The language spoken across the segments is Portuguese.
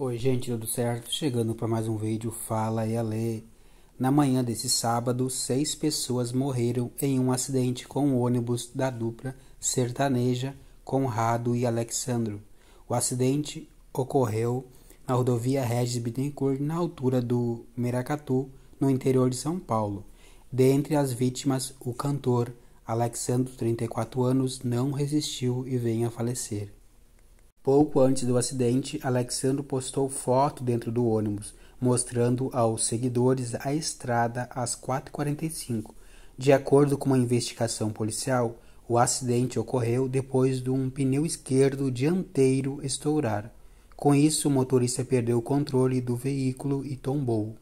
Oi gente, tudo certo? Chegando para mais um vídeo Fala e Ale. Na manhã desse sábado, seis pessoas morreram em um acidente com um ônibus da dupla sertaneja Conrado e Alexandro. O acidente ocorreu na rodovia Regis Bittencourt, na altura do Meracatu, no interior de São Paulo. Dentre as vítimas, o cantor Alexandro, 34 anos, não resistiu e veio a falecer. Pouco antes do acidente, Alexandro postou foto dentro do ônibus, mostrando aos seguidores a estrada às 4h45. De acordo com uma investigação policial, o acidente ocorreu depois de um pneu esquerdo dianteiro estourar. Com isso, o motorista perdeu o controle do veículo e tombou.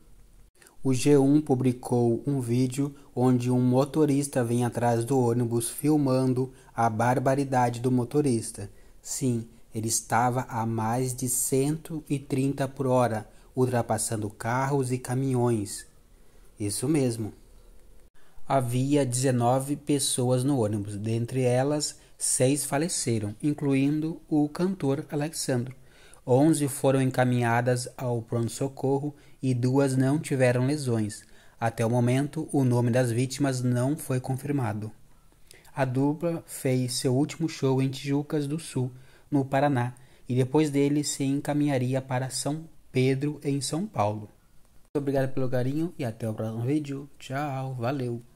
O G1 publicou um vídeo onde um motorista vem atrás do ônibus filmando a barbaridade do motorista. Sim, ele estava a mais de 130 por hora, ultrapassando carros e caminhões. Isso mesmo. Havia 19 pessoas no ônibus, dentre elas, seis faleceram, incluindo o cantor Alexandro. Onze foram encaminhadas ao pronto-socorro e duas não tiveram lesões. Até o momento, o nome das vítimas não foi confirmado. A dupla fez seu último show em Tijucas do Sul no Paraná, e depois dele se encaminharia para São Pedro, em São Paulo. Muito obrigado pelo carinho e até o próximo vídeo. Tchau, valeu!